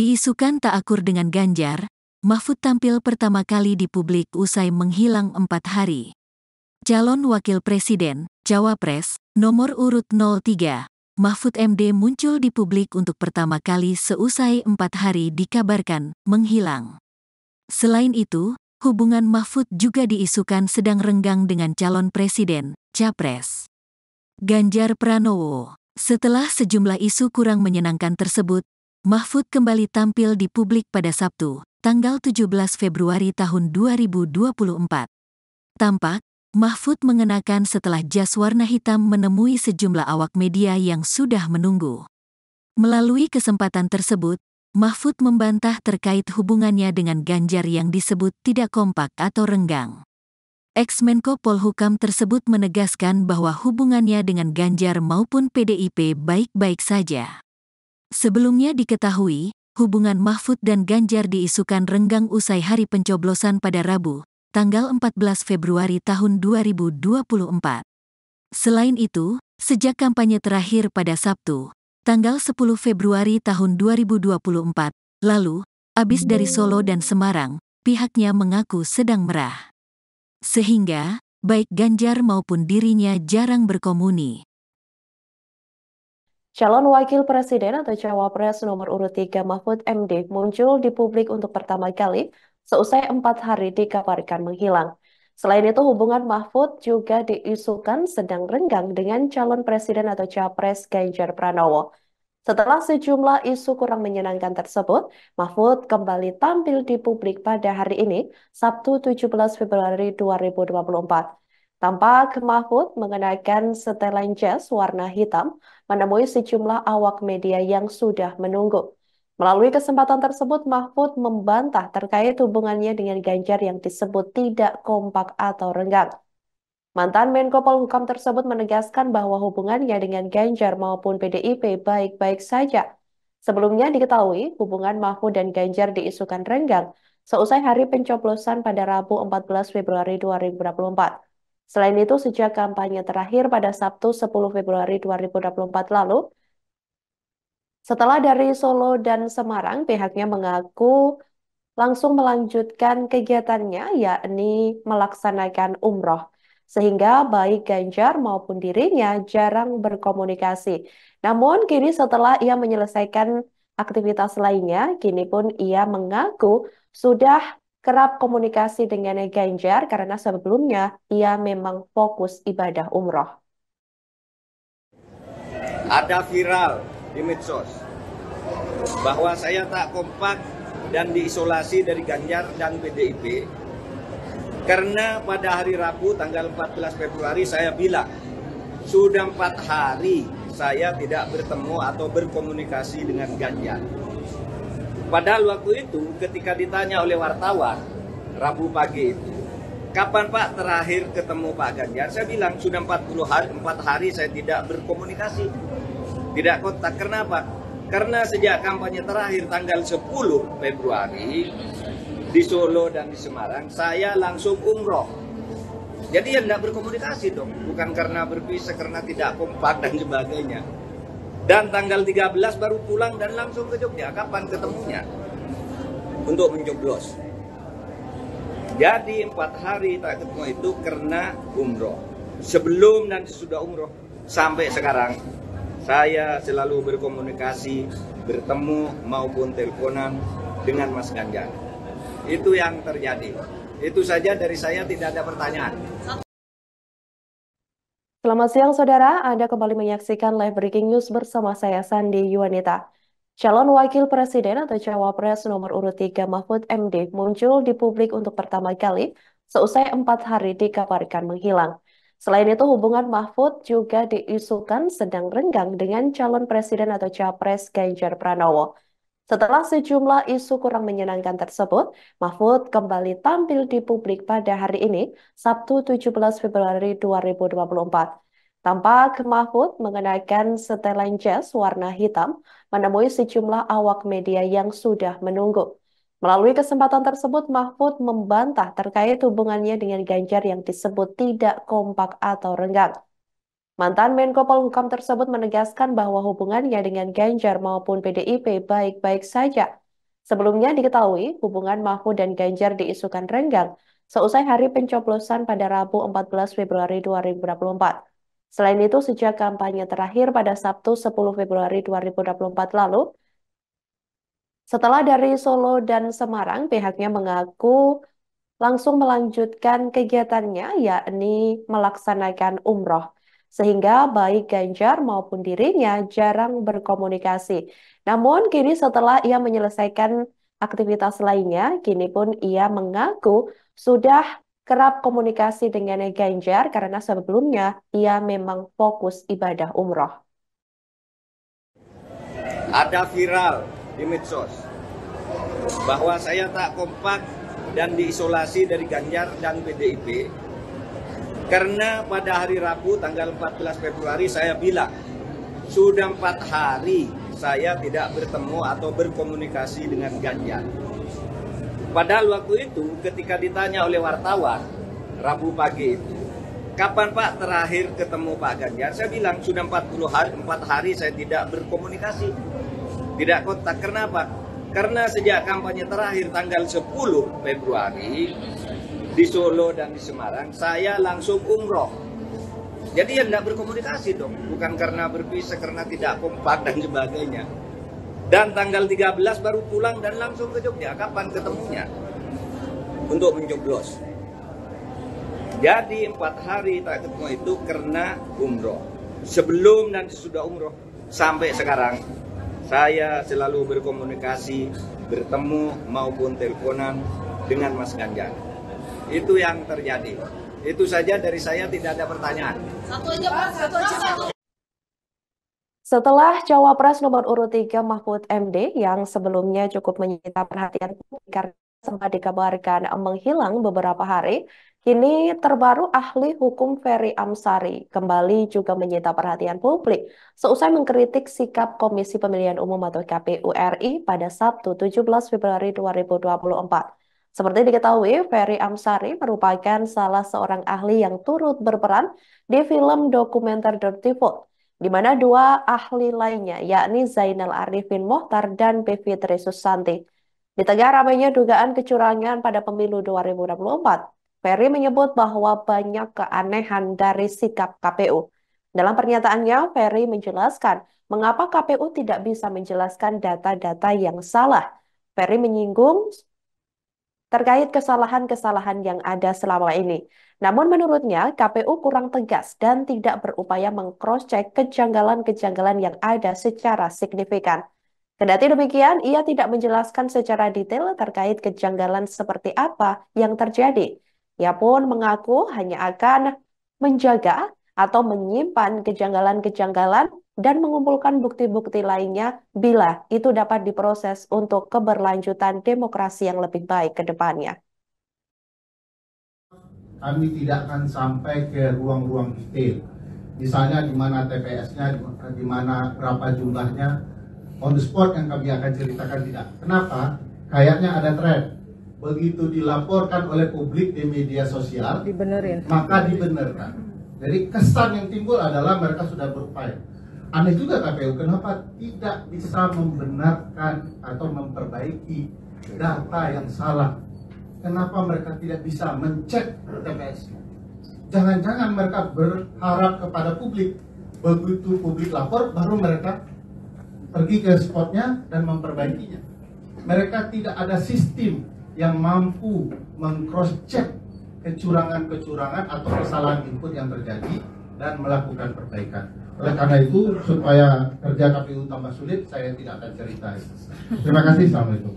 Diisukan tak akur dengan Ganjar, Mahfud tampil pertama kali di publik usai menghilang empat hari. Calon Wakil Presiden, Cawapres, nomor urut 03, Mahfud MD muncul di publik untuk pertama kali seusai empat hari dikabarkan menghilang. Selain itu, hubungan Mahfud juga diisukan sedang renggang dengan calon presiden, Capres. Ganjar Pranowo setelah sejumlah isu kurang menyenangkan tersebut, Mahfud kembali tampil di publik pada Sabtu, tanggal 17 Februari tahun 2024. Tampak, Mahfud mengenakan setelah jas warna hitam menemui sejumlah awak media yang sudah menunggu. Melalui kesempatan tersebut, Mahfud membantah terkait hubungannya dengan Ganjar yang disebut tidak kompak atau renggang. Ex-Menko Polhukam tersebut menegaskan bahwa hubungannya dengan Ganjar maupun PDIP baik-baik saja. Sebelumnya diketahui, hubungan Mahfud dan Ganjar diisukan renggang usai hari pencoblosan pada Rabu, tanggal 14 Februari tahun 2024. Selain itu, sejak kampanye terakhir pada Sabtu, tanggal 10 Februari tahun 2024, lalu, abis dari Solo dan Semarang, pihaknya mengaku sedang merah. Sehingga, baik Ganjar maupun dirinya jarang berkomuni. Calon Wakil Presiden atau Cawapres nomor urut 3 Mahfud MD muncul di publik untuk pertama kali seusai empat hari dikabarkan menghilang. Selain itu, hubungan Mahfud juga diisukan sedang renggang dengan calon presiden atau capres Ganjar Pranowo. Setelah sejumlah isu kurang menyenangkan tersebut, Mahfud kembali tampil di publik pada hari ini, Sabtu 17 Februari 2024. Tampak Mahfud mengenakan setelan jas warna hitam menemui sejumlah awak media yang sudah menunggu. Melalui kesempatan tersebut, Mahfud membantah terkait hubungannya dengan Ganjar yang disebut tidak kompak atau renggang. Mantan Menko Polhukam tersebut menegaskan bahwa hubungannya dengan Ganjar maupun PDIP baik-baik saja. Sebelumnya diketahui, hubungan Mahfud dan Ganjar diisukan renggang seusai hari pencoblosan pada Rabu 14 Februari 2024. Selain itu, sejak kampanye terakhir pada Sabtu 10 Februari 2024 lalu, setelah dari Solo dan Semarang, pihaknya mengaku langsung melanjutkan kegiatannya, yakni melaksanakan umroh. Sehingga baik Ganjar maupun dirinya jarang berkomunikasi. Namun kini setelah ia menyelesaikan aktivitas lainnya, kini pun ia mengaku sudah kerap komunikasi dengan Ganjar karena sebelumnya ia memang fokus ibadah umroh. Ada viral di medsos bahwa saya tak kompak dan diisolasi dari Ganjar dan PDIP karena pada hari Rabu tanggal 14 Februari saya bilang sudah empat hari saya tidak bertemu atau berkomunikasi dengan Ganjar. Padahal waktu itu ketika ditanya oleh wartawan Rabu pagi itu, kapan Pak terakhir ketemu Pak Ganjar? Saya bilang sudah 40 hari, 4 hari saya tidak berkomunikasi. Tidak kontak. Kenapa? Karena sejak kampanye terakhir tanggal 10 Februari di Solo dan di Semarang, saya langsung umroh. Jadi ya tidak berkomunikasi dong, bukan karena berpisah, karena tidak kompak dan sebagainya. Dan tanggal 13 baru pulang dan langsung ke Jogja. Kapan ketemunya? Untuk mencoblos. Jadi empat hari tak ketemu itu karena umroh. Sebelum dan sesudah umroh. Sampai sekarang saya selalu berkomunikasi, bertemu maupun teleponan dengan Mas Ganjar. Itu yang terjadi. Itu saja dari saya tidak ada pertanyaan. Selamat siang saudara, Anda kembali menyaksikan live breaking news bersama saya Sandi Yuanita. Calon Wakil Presiden atau Cawapres nomor urut 3 Mahfud MD muncul di publik untuk pertama kali seusai empat hari dikabarkan menghilang. Selain itu, hubungan Mahfud juga diisukan sedang renggang dengan calon presiden atau capres Ganjar Pranowo. Setelah sejumlah isu kurang menyenangkan tersebut, Mahfud kembali tampil di publik pada hari ini, Sabtu 17 Februari 2024. Tampak Mahfud mengenakan setelan jas warna hitam menemui sejumlah awak media yang sudah menunggu. Melalui kesempatan tersebut, Mahfud membantah terkait hubungannya dengan Ganjar yang disebut tidak kompak atau renggang. Mantan Menko Polhukam tersebut menegaskan bahwa hubungannya dengan Ganjar maupun PDIP baik-baik saja. Sebelumnya diketahui hubungan Mahfud dan Ganjar diisukan renggang seusai hari pencoblosan pada Rabu 14 Februari 2024. Selain itu, sejak kampanye terakhir pada Sabtu 10 Februari 2024 lalu, setelah dari Solo dan Semarang, pihaknya mengaku langsung melanjutkan kegiatannya, yakni melaksanakan umroh sehingga baik Ganjar maupun dirinya jarang berkomunikasi. Namun kini setelah ia menyelesaikan aktivitas lainnya, kini pun ia mengaku sudah kerap komunikasi dengan Ganjar karena sebelumnya ia memang fokus ibadah umroh. Ada viral di medsos bahwa saya tak kompak dan diisolasi dari Ganjar dan PDIP karena pada hari Rabu tanggal 14 Februari saya bilang sudah empat hari saya tidak bertemu atau berkomunikasi dengan Ganjar. Padahal waktu itu ketika ditanya oleh wartawan Rabu pagi itu, kapan Pak terakhir ketemu Pak Ganjar? Saya bilang sudah 40 hari, 4 hari saya tidak berkomunikasi. Tidak kontak. Kenapa? Karena sejak kampanye terakhir tanggal 10 Februari di Solo dan di Semarang, saya langsung umroh. Jadi ya tidak berkomunikasi dong, bukan karena berpisah, karena tidak kompak dan sebagainya. Dan tanggal 13 baru pulang dan langsung ke Jogja. Kapan ketemunya? Untuk menjoblos. Jadi empat hari tak ketemu itu karena umroh. Sebelum dan sesudah umroh sampai sekarang saya selalu berkomunikasi, bertemu maupun teleponan dengan Mas Ganjar. Itu yang terjadi. Itu saja dari saya tidak ada pertanyaan. Satu aja, Pak. Satu aja. Satu. Setelah cawapres nomor urut 3 Mahfud MD yang sebelumnya cukup menyita perhatian publik karena sempat dikabarkan menghilang beberapa hari, kini terbaru ahli hukum Ferry Amsari kembali juga menyita perhatian publik seusai mengkritik sikap Komisi Pemilihan Umum atau KPU RI pada Sabtu 17 Februari 2024. Seperti diketahui, Ferry Amsari merupakan salah seorang ahli yang turut berperan di film dokumenter Dirty Food, di mana dua ahli lainnya, yakni Zainal Arifin Mohtar dan Bivitri Susanti. Di tengah ramainya dugaan kecurangan pada pemilu 2024, Ferry menyebut bahwa banyak keanehan dari sikap KPU. Dalam pernyataannya, Ferry menjelaskan mengapa KPU tidak bisa menjelaskan data-data yang salah. Ferry menyinggung terkait kesalahan-kesalahan yang ada selama ini. Namun menurutnya, KPU kurang tegas dan tidak berupaya meng check kejanggalan-kejanggalan yang ada secara signifikan. Kendati demikian, ia tidak menjelaskan secara detail terkait kejanggalan seperti apa yang terjadi. Ia pun mengaku hanya akan menjaga atau menyimpan kejanggalan-kejanggalan dan mengumpulkan bukti-bukti lainnya bila itu dapat diproses untuk keberlanjutan demokrasi yang lebih baik ke depannya. Kami tidak akan sampai ke ruang-ruang detail. Misalnya di mana TPS-nya, di mana berapa jumlahnya, on the spot yang kami akan ceritakan tidak. Kenapa? Kayaknya ada tren begitu dilaporkan oleh publik di media sosial, Dibenerin. maka dibenarkan. Jadi kesan yang timbul adalah mereka sudah berupaya aneh juga KPU kan, kenapa tidak bisa membenarkan atau memperbaiki data yang salah kenapa mereka tidak bisa mencek TPS jangan-jangan mereka berharap kepada publik begitu publik lapor baru mereka pergi ke spotnya dan memperbaikinya mereka tidak ada sistem yang mampu mengcross check kecurangan-kecurangan atau kesalahan input yang terjadi dan melakukan perbaikan oleh karena itu, supaya kerja KPU tambah sulit, saya tidak akan cerita. Terima kasih. Assalamualaikum.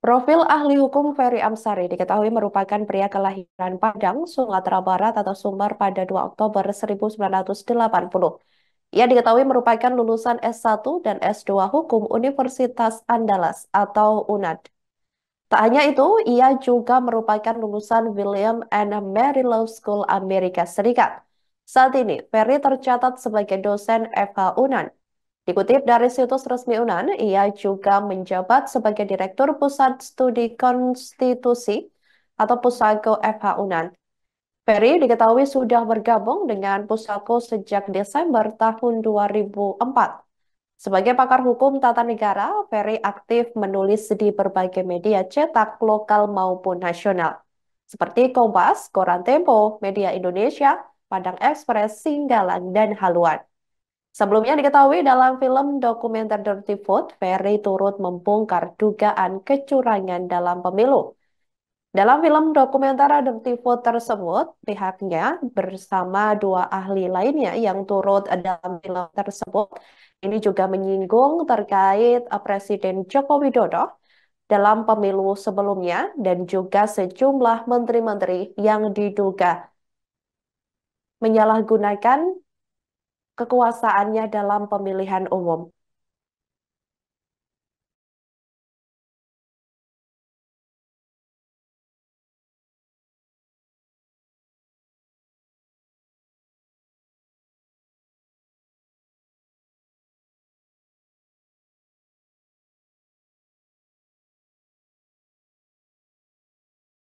Profil ahli hukum Ferry Amsari diketahui merupakan pria kelahiran Padang, Sumatera Barat atau Sumbar pada 2 Oktober 1980. Ia diketahui merupakan lulusan S1 dan S2 Hukum Universitas Andalas atau UNAD. Tak hanya itu, ia juga merupakan lulusan William and Mary Law School Amerika Serikat. Saat ini, Ferry tercatat sebagai dosen FH UNAN. Dikutip dari situs resmi UNAN, ia juga menjabat sebagai Direktur Pusat Studi Konstitusi atau Pusako FH UNAN. Ferry diketahui sudah bergabung dengan Pusako sejak Desember tahun 2004. Sebagai pakar hukum tata negara, Ferry aktif menulis di berbagai media cetak lokal maupun nasional, seperti Kompas, Koran Tempo, Media Indonesia, Padang Express, Singgalang, dan Haluan. Sebelumnya diketahui dalam film dokumenter Dirty Food, Ferry turut membongkar dugaan kecurangan dalam pemilu. Dalam film dokumenter Dirty Food tersebut, pihaknya bersama dua ahli lainnya yang turut dalam film tersebut, ini juga menyinggung terkait Presiden Joko Widodo dalam pemilu sebelumnya dan juga sejumlah menteri-menteri yang diduga menyalahgunakan kekuasaannya dalam pemilihan umum.